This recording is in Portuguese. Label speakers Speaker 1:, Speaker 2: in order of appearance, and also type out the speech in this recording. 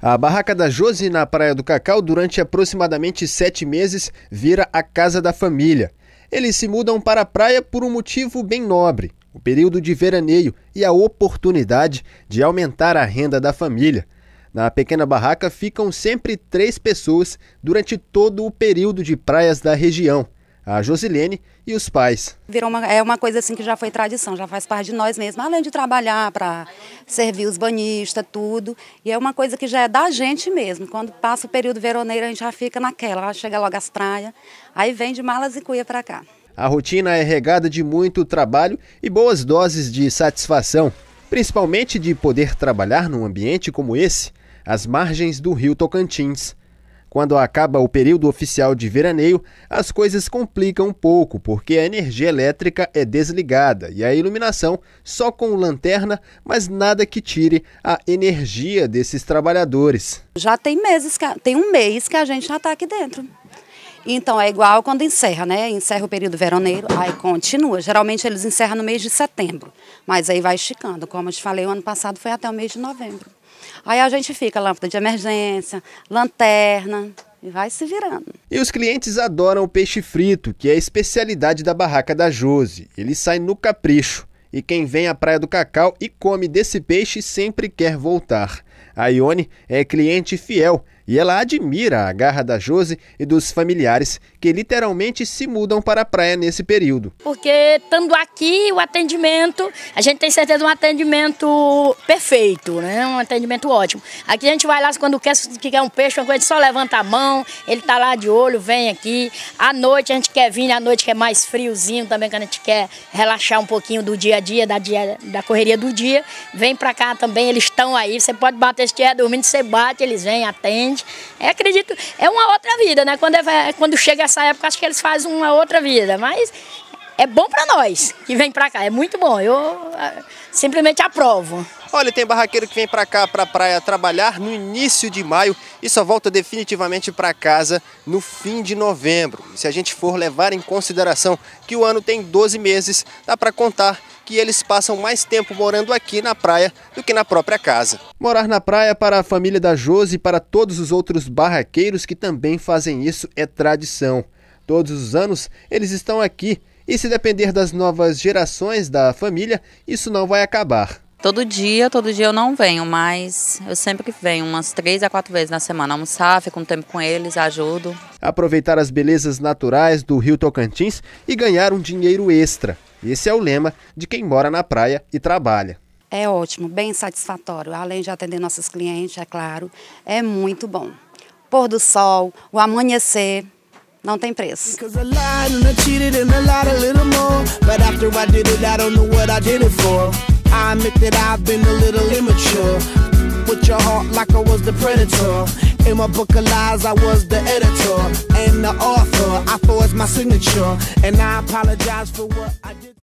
Speaker 1: A barraca da Josi na Praia do Cacau, durante aproximadamente sete meses, vira a casa da família. Eles se mudam para a praia por um motivo bem nobre: o período de veraneio e a oportunidade de aumentar a renda da família. Na pequena barraca ficam sempre três pessoas durante todo o período de praias da região a Josilene e os pais.
Speaker 2: Virou uma, é uma coisa assim que já foi tradição, já faz parte de nós mesmos, além de trabalhar para servir os banhistas, tudo. E é uma coisa que já é da gente mesmo. Quando passa o período veroneiro, a gente já fica naquela, chega logo às praias, aí vem de malas e cuia para cá.
Speaker 1: A rotina é regada de muito trabalho e boas doses de satisfação, principalmente de poder trabalhar num ambiente como esse, às margens do rio Tocantins. Quando acaba o período oficial de veraneio, as coisas complicam um pouco, porque a energia elétrica é desligada e a iluminação só com lanterna, mas nada que tire a energia desses trabalhadores.
Speaker 2: Já tem meses, tem um mês que a gente já está aqui dentro. Então é igual quando encerra, né? Encerra o período veroneiro, aí continua. Geralmente eles encerram no mês de setembro, mas aí vai esticando. Como eu te falei, o ano passado foi até o mês de novembro. Aí a gente fica lâmpada de emergência, lanterna e vai se virando. E os
Speaker 1: clientes adoram o peixe frito, que é a especialidade da barraca da Jose. Ele sai no capricho. E quem vem à Praia do Cacau e come desse peixe sempre quer voltar. A Ione é cliente fiel e ela admira a garra da Jose e dos familiares que literalmente se mudam para a praia nesse período.
Speaker 3: Porque estando aqui, o atendimento, a gente tem certeza de um atendimento perfeito, né? um atendimento ótimo. Aqui a gente vai lá quando quer, que quer um peixe, a gente só levanta a mão, ele está lá de olho, vem aqui. À noite a gente quer vir, à noite que é mais friozinho também, quando a gente quer relaxar um pouquinho do dia a dia, da, dia, da correria do dia. Vem para cá também, eles estão aí, você pode bate, eles estiver é dormindo, você bate, eles vêm, atende. É, acredito, é uma outra vida, né? Quando, é, quando chega essa época, acho que eles fazem uma outra vida. Mas é bom para nós que vem para cá, é muito bom. Eu ah, simplesmente aprovo. Olha, tem barraqueiro que vem para cá, para a praia,
Speaker 1: trabalhar no início de maio e só volta definitivamente para casa no fim de novembro. E se a gente for levar em consideração que o ano tem 12 meses, dá para contar que eles passam mais tempo morando aqui na praia do que na própria casa. Morar na praia para a família da Josi e para todos os outros barraqueiros que também fazem isso é tradição. Todos os anos eles estão aqui e se depender das novas gerações da família, isso não vai acabar.
Speaker 2: Todo dia, todo dia eu não venho, mas eu sempre venho, umas três a quatro vezes na semana, almoçar, fico um tempo com eles, ajudo.
Speaker 1: Aproveitar as belezas naturais do Rio Tocantins e ganhar um dinheiro extra. Esse é o lema de quem mora na praia e trabalha.
Speaker 2: É ótimo, bem satisfatório. Além de atender nossos clientes, é claro, é muito bom. Pôr do sol, o amanhecer, don't Não tem preço.
Speaker 1: I admit that I've been a little immature. With your heart like I was the predator. In my book of lies, I was the editor and the author. I forged my signature, and I apologize for what I did.